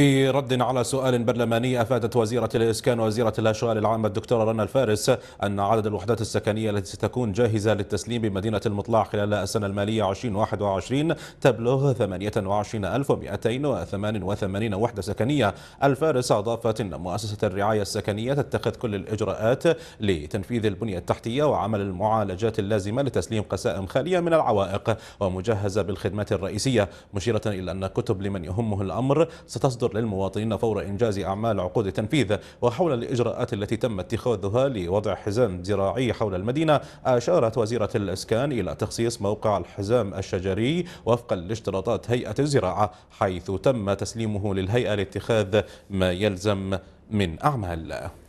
في رد على سؤال برلماني أفادت وزيرة الإسكان وزيرة الأشغال العامة الدكتورة رنا الفارس أن عدد الوحدات السكنية التي ستكون جاهزة للتسليم بمدينة المطلع خلال السنة المالية 2021 تبلغ 28288 وحدة سكنية الفارس أضافت أن مؤسسة الرعاية السكنية تتخذ كل الإجراءات لتنفيذ البنية التحتية وعمل المعالجات اللازمة لتسليم قسائم خالية من العوائق ومجهزة بالخدمات الرئيسية مشيرة إلى أن كتب لمن يهمه الأمر ستصدر الأجر للمواطنين فور إنجاز أعمال عقود التنفيذ وحول الإجراءات التي تم اتخاذها لوضع حزام زراعي حول المدينة أشارت وزيرة الإسكان إلى تخصيص موقع الحزام الشجري وفقا لاشتراطات هيئة الزراعة حيث تم تسليمه للهيئة لاتخاذ ما يلزم من أعمال